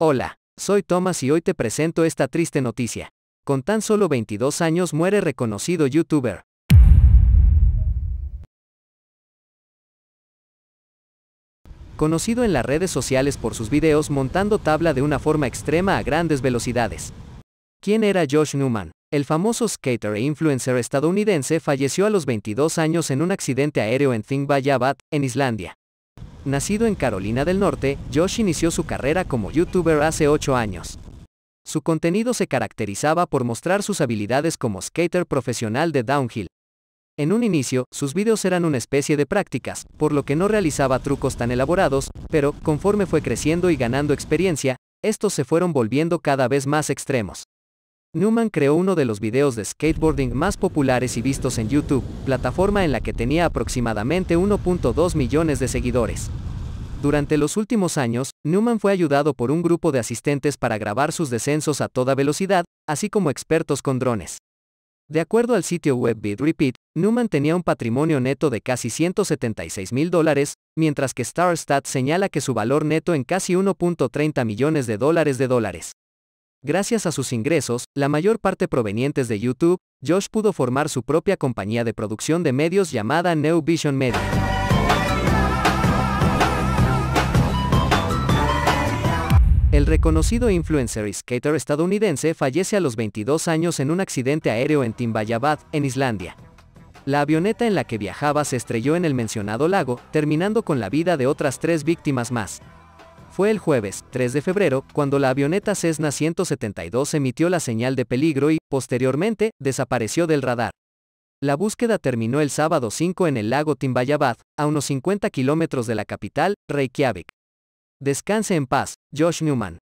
Hola, soy Thomas y hoy te presento esta triste noticia. Con tan solo 22 años muere reconocido youtuber. Conocido en las redes sociales por sus videos montando tabla de una forma extrema a grandes velocidades. ¿Quién era Josh Newman? El famoso skater e influencer estadounidense falleció a los 22 años en un accidente aéreo en Thingvellir, en Islandia. Nacido en Carolina del Norte, Josh inició su carrera como youtuber hace 8 años. Su contenido se caracterizaba por mostrar sus habilidades como skater profesional de downhill. En un inicio, sus videos eran una especie de prácticas, por lo que no realizaba trucos tan elaborados, pero, conforme fue creciendo y ganando experiencia, estos se fueron volviendo cada vez más extremos. Newman creó uno de los videos de skateboarding más populares y vistos en YouTube, plataforma en la que tenía aproximadamente 1.2 millones de seguidores. Durante los últimos años, Newman fue ayudado por un grupo de asistentes para grabar sus descensos a toda velocidad, así como expertos con drones. De acuerdo al sitio web BitRepeat, Newman tenía un patrimonio neto de casi 176 mil dólares, mientras que StarStat señala que su valor neto en casi 1.30 millones de dólares de dólares. Gracias a sus ingresos, la mayor parte provenientes de YouTube, Josh pudo formar su propia compañía de producción de medios llamada New Vision Media. El reconocido influencer y skater estadounidense fallece a los 22 años en un accidente aéreo en Timbayabad, en Islandia. La avioneta en la que viajaba se estrelló en el mencionado lago, terminando con la vida de otras tres víctimas más. Fue el jueves, 3 de febrero, cuando la avioneta Cessna 172 emitió la señal de peligro y, posteriormente, desapareció del radar. La búsqueda terminó el sábado 5 en el lago Timbayabad, a unos 50 kilómetros de la capital, Reykjavik. Descanse en paz, Josh Newman.